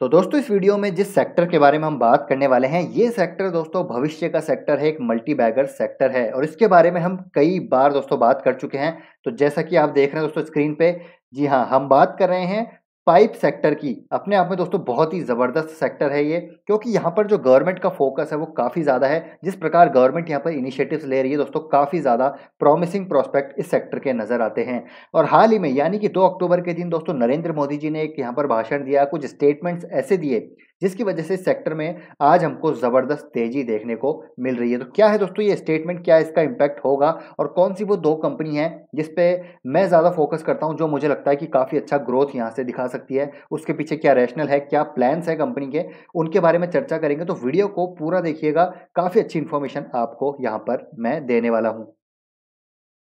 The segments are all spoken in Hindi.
तो दोस्तों इस वीडियो में जिस सेक्टर के बारे में हम बात करने वाले हैं ये सेक्टर दोस्तों भविष्य का सेक्टर है एक मल्टी बैगर सेक्टर है और इसके बारे में हम कई बार दोस्तों बात कर चुके हैं तो जैसा कि आप देख रहे हैं दोस्तों स्क्रीन पे जी हाँ हम बात कर रहे हैं पाइप सेक्टर की अपने आप में दोस्तों बहुत ही ज़बरदस्त सेक्टर है ये क्योंकि यहाँ पर जो गवर्नमेंट का फोकस है वो काफ़ी ज़्यादा है जिस प्रकार गवर्नमेंट यहाँ पर इनिशिएटिव्स ले रही है दोस्तों काफ़ी ज़्यादा प्रॉमिसिंग प्रोस्पेक्ट इस सेक्टर के नज़र आते हैं और हाल ही में यानी कि दो अक्टूबर के दिन दोस्तों नरेंद्र मोदी जी ने एक यहाँ पर भाषण दिया कुछ स्टेटमेंट्स ऐसे दिए जिसकी वजह से सेक्टर में आज हमको ज़बरदस्त तेज़ी देखने को मिल रही है तो क्या है दोस्तों ये स्टेटमेंट क्या इसका इम्पैक्ट होगा और कौन सी वो दो कंपनी है जिसपे मैं ज़्यादा फोकस करता हूँ जो मुझे लगता है कि काफ़ी अच्छा ग्रोथ यहाँ से दिखा सकती है उसके पीछे क्या रैशनल है क्या प्लान्स है कंपनी के उनके बारे में चर्चा करेंगे तो वीडियो को पूरा देखिएगा काफ़ी अच्छी इन्फॉर्मेशन आपको यहाँ पर मैं देने वाला हूँ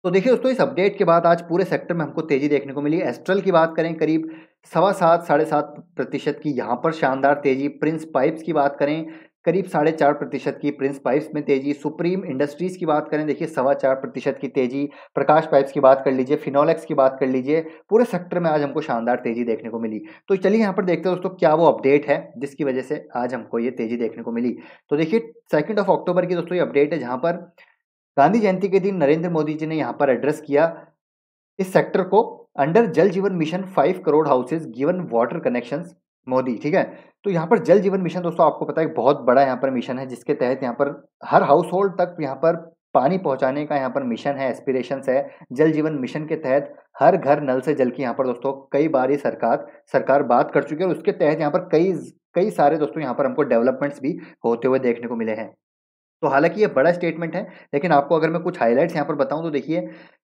तो देखिए दोस्तों इस अपडेट के बाद आज पूरे सेक्टर में हमको तेज़ी देखने को मिली एस्ट्रल की बात करें करीब सवा सात साढ़े सात प्रतिशत की यहाँ पर शानदार तेज़ी प्रिंस पाइप्स की बात करें करीब साढ़े चार प्रतिशत की प्रिंस पाइप्स में तेजी सुप्रीम इंडस्ट्रीज़ की बात करें देखिए सवा चार प्रतिशत की तेजी प्रकाश पाइप्स की बात कर लीजिए फिनोलेक्स की बात कर लीजिए पूरे सेक्टर में आज हमको शानदार तेजी देखने को मिली तो चलिए यहाँ पर देखते हैं दोस्तों क्या वो अपडेट है जिसकी वजह से आज हमको ये तेजी देखने को मिली तो देखिए सेकेंड ऑफ अक्टूबर की दोस्तों ये अपडेट है जहाँ पर गांधी जयंती के दिन नरेंद्र मोदी जी ने यहाँ पर एड्रेस किया इस सेक्टर को under Jal Jeevan mission five crore houses given water connection Modi ठीक है तो यहाँ पर जल जीवन मिशन दोस्तों आपको पता है बहुत बड़ा यहाँ पर मिशन है जिसके तहत यहाँ पर हर हाउस होल्ड तक यहाँ पर पानी पहुंचाने का यहाँ पर मिशन है एस्पिरेशन है जल जीवन मिशन के तहत हर घर नल से जल की यहाँ पर दोस्तों कई बार ये सरकार सरकार बात कर चुकी है और उसके तहत यहाँ पर कई कई सारे दोस्तों यहाँ पर हमको डेवलपमेंट्स भी होते हुए देखने को मिले हैं तो हालांकि ये बड़ा स्टेटमेंट है लेकिन आपको अगर मैं कुछ हाईलाइट्स यहाँ पर बताऊँ तो देखिए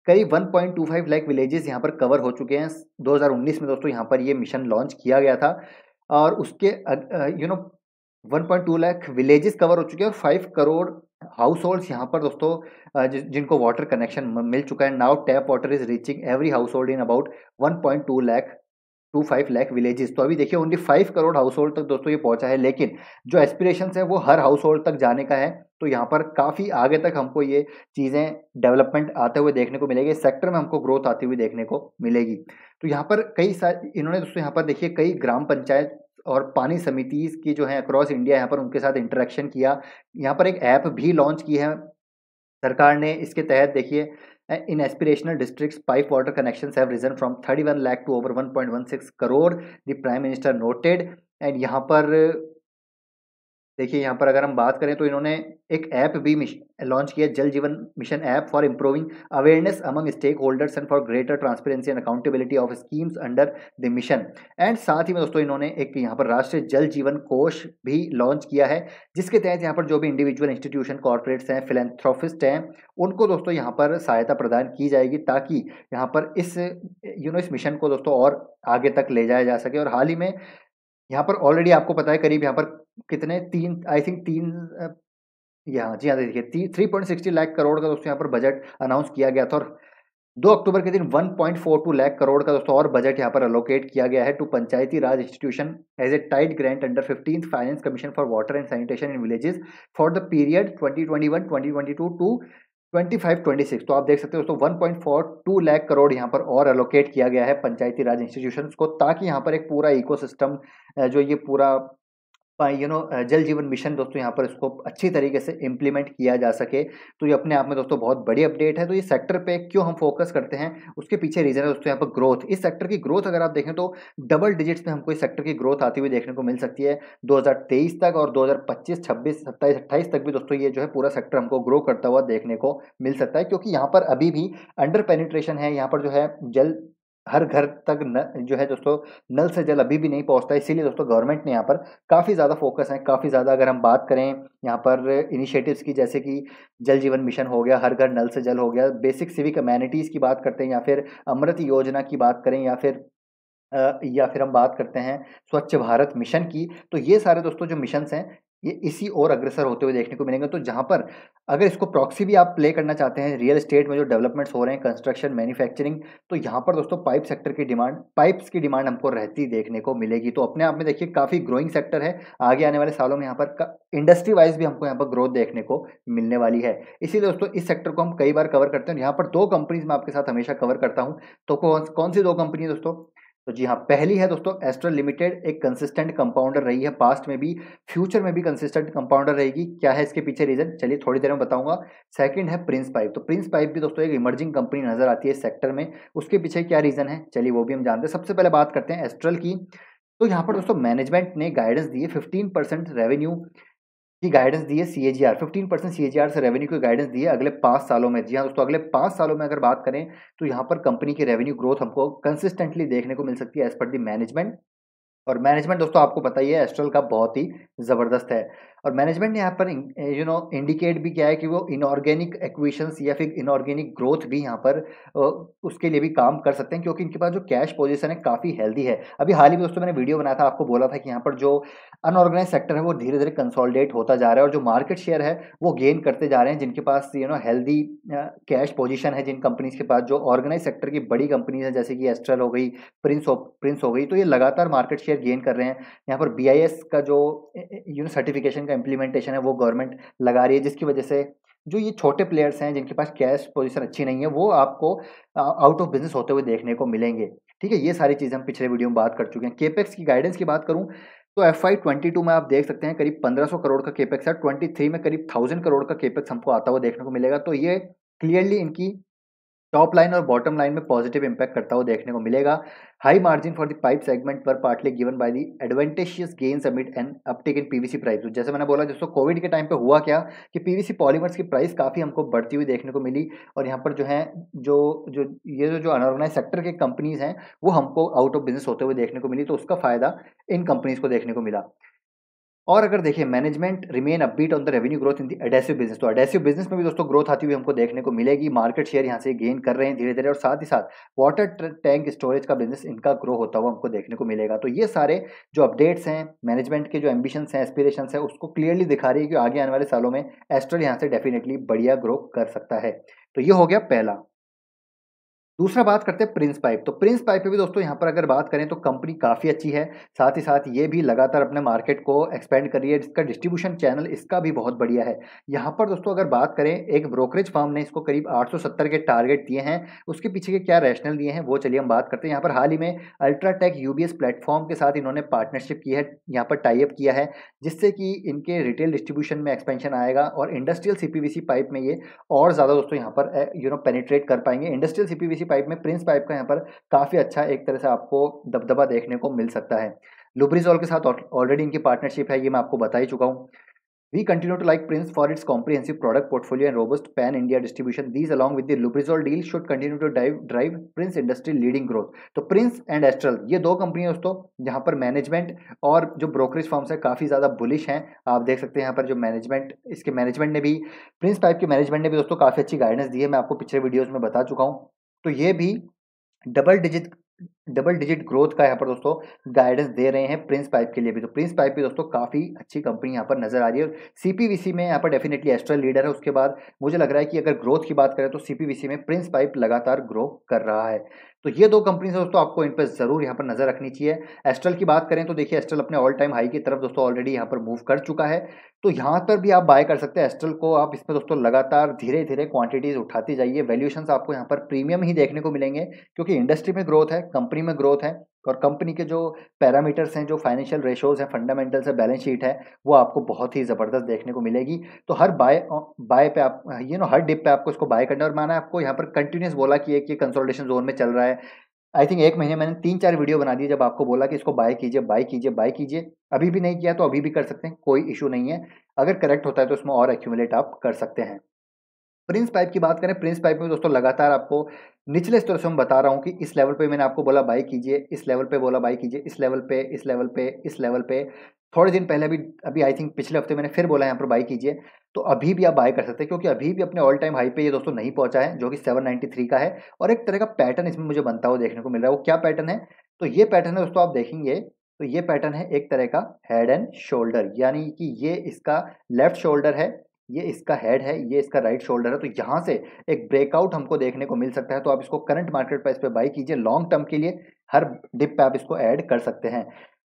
करीब 1.25 लाख विलेजेस यहाँ पर कवर हो चुके हैं 2019 में दोस्तों यहाँ पर ये मिशन लॉन्च किया गया था और उसके you know 1.2 lakh villages cover हो चुके हैं और फाइव करोड़ हाउस होल्ड्स यहाँ पर दोस्तों जिनको वाटर कनेक्शन मिल चुका है now tap water is reaching every household in about one lakh two five lakh villages तो अभी देखिए only five crore household तक दोस्तों ये पहुंचा है लेकिन जो एस्पिरेशन है वो हर हाउस होल्ड तक जाने का है तो यहाँ पर काफ़ी आगे तक हमको ये चीज़ें डेवलपमेंट आते हुए देखने को मिलेगी सेक्टर में हमको ग्रोथ आती हुई देखने को मिलेगी तो यहाँ पर कई सारे इन्होंने दोस्तों यहाँ पर देखिए कई ग्राम पंचायत और पानी समिति की जो है अक्रॉस इंडिया यहाँ पर उनके साथ इंटरेक्शन किया यहाँ पर एक ऐप भी लॉन्च की है सरकार ने इसके तहत देखिए in aspirational water connection have risen from thirty one lakh to over one point one six crore the prime minister noted and यहाँ पर देखिए यहाँ पर अगर हम बात करें तो इन्होंने एक ऐप भी लॉन्च किया Jal Jeevan mission app for improving awareness among stakeholders and for greater transparency and accountability of schemes under the mission and साथ ही में दोस्तों इन्होंने एक यहाँ पर राष्ट्रीय जल जीवन कोष भी लॉन्च किया है जिसके तहत यहाँ पर जो भी इंडिविजुअल इंस्टीट्यूशन कॉरपोरेट्स हैं फिलेंथ्रोफिस्ट हैं उनको दोस्तों यहाँ पर सहायता प्रदान की जाएगी ताकि यहाँ पर इस यू नो इस मिशन को दोस्तों और आगे तक ले जाया जा सके और हाल ही में यहाँ पर ऑलरेडी आपको पता है करीब यहाँ पर कितने तीन आई थिंक तीन यहाँ जी हाँ देखिए three point sixty lakh crore का दोस्तों यहाँ पर बजट अनाउंस किया गया था और दो अक्टूबर के दिन one point four two lakh crore का दोस्तों और बजट यहाँ पर अलोकेट किया गया है to Panchayati Raj institution as a tied grant under fifteen finance commission for water and sanitation in villages for the period twenty twenty two to twenty five twenty six तो आप देख सकते हो दोस्तों टू लैख करोड़ यहाँ पर और अलोकेट किया गया है पंचायती राज इंस्टीट्यूशन को ताकि यहाँ पर एक पूरा इकोसिस्टम जो ये पूरा यू नो जल जीवन मिशन दोस्तों यहाँ पर इसको अच्छी तरीके से इम्प्लीमेंट किया जा सके तो ये अपने आप में दोस्तों बहुत बड़ी अपडेट है तो ये सेक्टर पे क्यों हम फोकस करते हैं उसके पीछे रीजन है दोस्तों यहाँ पर ग्रोथ इस सेक्टर की ग्रोथ अगर आप देखें तो डबल डिजिट्स में हमको इस सेक्टर की ग्रोथ आती हुई देखने को मिल सकती है दो तक और दो हज़ार पच्चीस तक भी दोस्तों ये जो है पूरा सेक्टर हमको ग्रो करता हुआ देखने को मिल सकता है क्योंकि यहाँ पर अभी भी अंडर पेनिट्रेशन है यहाँ पर जो है जल हर घर तक न, जो है दोस्तों नल से जल अभी भी नहीं पहुंचता इसीलिए दोस्तों गवर्नमेंट ने यहाँ पर काफ़ी ज़्यादा फोकस है काफ़ी ज़्यादा अगर हम बात करें यहाँ पर इनिशिएटिव्स की जैसे कि जल जीवन मिशन हो गया हर घर नल से जल हो गया बेसिक सिविक अमेनिटीज़ की बात करते हैं या फिर अमृत योजना की बात करें या फिर या फिर हम बात करते हैं स्वच्छ भारत मिशन की तो ये सारे दोस्तों जो मिशन हैं ये इसी ओर अग्रसर होते हुए देखने को मिलेंगे तो जहाँ पर अगर इसको प्रॉक्सी भी आप प्ले करना चाहते हैं रियल स्टेट में जो डेवलपमेंट्स हो रहे हैं कंस्ट्रक्शन मैन्युफैक्चरिंग तो यहाँ पर दोस्तों पाइप सेक्टर की डिमांड पाइप्स की डिमांड हमको रहती देखने को मिलेगी तो अपने आप में देखिए काफ़ी ग्रोइंग सेक्टर है आगे आने वाले सालों में यहाँ पर इंडस्ट्री वाइज भी हमको यहाँ पर ग्रोथ देखने को मिलने वाली है इसीलिए दोस्तों इस सेक्टर को हम कई बार कवर करते हैं यहाँ पर दो कंपनीज मैं आपके साथ हमेशा कवर करता हूँ तो कौन कौन सी दो कंपनी दोस्तों तो जी हाँ पहली है दोस्तों एस्ट्रल लिमिटेड एक कंसिस्टेंट कंपाउंडर रही है पास्ट में भी फ्यूचर में भी कंसिस्टेंट कंपाउंडर रहेगी क्या है इसके पीछे रीजन चलिए थोड़ी देर में बताऊंगा सेकंड है प्रिंस पाइप तो प्रिंस पाइप भी दोस्तों एक इमर्जिंग कंपनी नजर आती है सेक्टर में उसके पीछे क्या रीजन है चलिए वो भी हम जानते हैं सबसे पहले बात करते हैं एस्ट्रल की तो यहाँ पर दोस्तों मैनेजमेंट ने गाइडेंस दी है फिफ्टीन रेवेन्यू की गाइडेंस दी है C A R fifteen percent C से रेवेन्यू की गाइडेंस दी है अगले पाँच सालों में जी हाँ दोस्तों अगले पाँच सालों में अगर बात करें तो यहाँ पर कंपनी की रेवेन्यू ग्रोथ हमको कंसिस्टेंटली देखने को मिल सकती है एज पर दी मैनेजमेंट और मैनेजमेंट दोस्तों आपको बताइए एस्ट्रल का बहुत ही ज़बरदस्त है और मैनेजमेंट ने यहाँ पर यू नो इंडिकेट भी किया है कि वो इनऑर्गेनिक एक्विशंस या फिर इनऑर्गेनिक ग्रोथ भी यहाँ पर उसके लिए भी काम कर सकते हैं क्योंकि इनके पास जो कैश पोजीशन है काफ़ी हेल्दी है अभी हाल ही में दोस्तों मैंने वीडियो बनाया था आपको बोला था कि यहाँ पर जो अनऑर्गेनाइज सेक्टर है वो धीरे धीरे कंसोलिडेट होता जा रहा है और जो मार्केट शेयर है वो गेन करते जा रहे हैं जिनके पास you know healthy cash position है जिन कंपनीज के पास जो ऑर्गेनाइज सेक्टर की बड़ी कंपनीज हैं जैसे कि एस्ट्रल हो गई प्रिंस हो प्रिंस हो गई तो ये लगातार मार्केट शेयर गेन कर रहे हैं यहाँ पर बी का जो यू नो सर्टिफिकेशन का इम्प्लीमेंटेशन है वो गवर्नमेंट लगा रही है जिसकी वजह से जो ये छोटे प्लेयर्स हैं जिनके पास कैश पोजीशन अच्छी नहीं है वो आपको आउट ऑफ बिजनेस होते हुए देखने को मिलेंगे ठीक है ये सारी चीज़ें हम पिछले वीडियो में बात कर चुके हैं केपेक्स की गाइडेंस की बात करूँ तो एफ आई ट्वेंटी टू में आप देख सकते हैं करीब पंद्रह सौ करोड़ का केपेक्स है ट्वेंटी थ्री में करीब थाउजेंड करोड़ का केपेक्स हमको आता हुआ देखने को मिलेगा तो ये क्लियरली इनकी टॉप लाइन और बॉटम लाइन में पॉजिटिव इंपैक्ट करता हुआ देखने को मिलेगा high margin for the pipe segment पर partly given by the advantageous gains amid and uptake in PVC price जैसे मैंने बोला दोस्तों कोविड के टाइम पे हुआ क्या कि पीवीसी पॉलीमर्स की प्राइस काफ़ी हमको बढ़ती हुई देखने को मिली और यहाँ पर जो है जो जो ये जो जो अनऑर्गेनाइज सेक्टर के कंपनीज हैं वो हमको आउट ऑफ बिजनेस होते हुए देखने को मिली तो उसका फ़ायदा इन कंपनीज को देखने को मिला और अगर देखें management remain upbeat on the revenue growth in the adhesive business तो एडेसिव बिजनेस में भी दोस्तों ग्रोथ आती हुई हमको देखने को मिलेगी मार्केट शेयर यहाँ से गेन कर रहे हैं धीरे धीरे और साथ ही साथ वाटर टैंक स्टोरेज का बिजनेस इनका ग्रो होता हुआ हमको देखने को मिलेगा तो ये सारे जो अपडेट्स हैं मैनेजमेंट के जो एम्बिशन हैं एस्पिरेशन है उसको क्लियरली दिखा रही है कि आगे आने वाले सालों में एस्ट्रल यहाँ से डेफिनेटली बढ़िया ग्रो कर सकता है तो ये हो गया पहला दूसरा बात करते हैं प्रिंस पाइप तो प्रिंस पाइप पे भी दोस्तों यहाँ पर अगर बात करें तो कंपनी काफ़ी अच्छी है साथ ही साथ ये भी लगातार अपने मार्केट को एक्सपेंड कर रही है जिसका डिस्ट्रीब्यूशन चैनल इसका भी बहुत बढ़िया है यहाँ पर दोस्तों अगर बात करें एक ब्रोकरेज फॉर्म ने इसको करीब 870 के टारगेट दिए हैं उसके पीछे के क्या रैशनल दिए हैं वो चलिए हम बात करते हैं यहाँ पर हाल ही में अल्ट्राटेक यू प्लेटफॉर्म के साथ इन्होंने पार्टनरशिप की है यहाँ पर टाइप किया है जिससे कि इनके रिटेल डिस्ट्रीब्यूशन में एक्सपेंशन आएगा और इंडस्ट्रियल सी पाइप में ये और ज़्यादा दोस्तों यहाँ पर यू नो पेनीट्रेट कर पाएंगे इंडस्ट्रियल सी पीवीसी पाइप में प्रिंस पाइप का यहाँ पर काफ़ी अच्छा एक तरह से आपको दबदबा देखने को मिल सकता है लुब्रिजॉल के साथ ऑलरेडी इनकी पार्टनरशिप है ये मैं आपको बता ही चुका हूँ We continue to like Prince for its comprehensive product portfolio and robust pan-India distribution. These, along with the Lubrizol deal, should continue to drive, drive Prince industry leading growth. तो Prince and Astral ये दो कंपनी है दोस्तों यहाँ पर मैनेजमेंट और जो ब्रोकरेज फॉर्म्स है काफ़ी ज़्यादा बुलिश हैं आप देख सकते हैं यहाँ पर जो मैनेजमेंट इसके मैनेजमेंट ने भी प्रिंस टाइप के मैनेजमेंट ने भी दोस्तों काफ़ी अच्छी गाइडेंस दी है मैं आपको पिछले वीडियोज़ में बता चुका हूँ तो ये भी double digit double digit growth का यहाँ पर दोस्तों गाइडेंस दे रहे हैं प्रिंस पाइप के लिए भी तो प्रिंस पाइप भी दोस्तों काफ़ी अच्छी कंपनी यहाँ पर नजर आ रही है और सीपीवीसी में यहाँ पर डेफिनेटली एस्ट्रल लीडर है उसके बाद मुझे लग रहा है कि अगर ग्रोथ की बात करें तो सीपीवीसी में प्रिंस पाइप लगातार ग्रो कर रहा है तो ये दो कंपनीज दोस्तों आपको इन पर ज़रूर यहाँ पर नज़र रखनी चाहिए एस्ट्रल की बात करें तो देखिए एस्ट्रल अपने ऑल टाइम हाई की तरफ दोस्तों ऑलरेडी यहाँ पर मूव कर चुका है तो यहाँ पर भी आप बाय कर सकते हैं एस्ट्रल को आप इसमें दोस्तों लगातार धीरे धीरे क्वांटिटीज़ उठाती जाइए वैल्यूशन आपको यहाँ पर प्रीमियम ही देखने को मिलेंगे क्योंकि इंडस्ट्री में ग्रोथ है कंपनी कंपनी में ग्रोथ है और कंपनी के जो पैरामीटर्स हैं जो फाइनेंशियल रेशोज हैं फंडामेंटल्स है बैलेंस शीट है वो आपको बहुत ही ज़बरदस्त देखने को मिलेगी तो हर बाय बाय पे आप यू नो हर डिप पे आपको इसको बाय करना और मैंने आपको यहाँ पर कंटिन्यूस बोला कि एक ये कंसोलिडेशन जोन में चल रहा है आई थिंक एक महीने मैंने तीन चार वीडियो बना दिए जब आपको बोला कि इसको बाय कीजिए बाय कीजिए बाय कीजिए अभी भी नहीं किया तो अभी भी कर सकते हैं कोई इशू नहीं है अगर करेक्ट होता है तो उसमें और एक्यूमुलेट आप कर सकते हैं प्रिंस पाइप की बात करें प्रिंस पाइप में दोस्तों लगातार आपको निचले स्तर से हम बता रहा हूँ कि इस लेवल पे मैंने आपको बोला बाई कीजिए इस लेवल पे बोला बाई कीजिए इस लेवल पे इस लेवल पे इस लेवल पे थोड़े दिन पहले भी अभी आई थिंक पिछले हफ्ते मैंने फिर बोला यहाँ पर बाई कीजिए तो अभी भी आप बाय कर सकते हैं क्योंकि अभी भी अपने ऑल टाइम हाई पे ये दोस्तों नहीं पहुंचा है जो कि थ्री का है और एक तरह का पैटर्न इसमें मुझे बनता हुआ देखने को मिल रहा है वो क्या पैटर्न है तो ये पैटर्न है दोस्तों आप देखेंगे तो ये पैटर्न है एक तरह का हेड एंड शोल्डर यानी कि ये इसका लेफ्ट शोल्डर है ये इसका हेड है ये इसका राइट शोल्डर है तो यहाँ से एक ब्रेकआउट हमको देखने को मिल सकता है तो आप इसको करंट मार्केट प्राइस पे बाई कीजिए लॉन्ग टर्म के लिए हर डिप पे आप इसको ऐड कर सकते हैं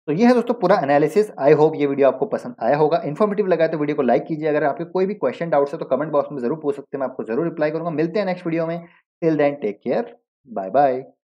तो ये है दोस्तों पूरा एनालिसिस आई होप ये वीडियो आपको पसंद आया होगा इन्फॉर्मेटिव लगा तो वीडियो को लाइक कीजिए अगर आपके कोई भी क्वेश्चन डाउट्स है तो कमेंट बॉक्स में जरूर पूछ सकते हैं मैं आपको जरूर रिप्लाई करूंगा मिलते हैं नेक्स्ट वीडियो में till then take care bye bye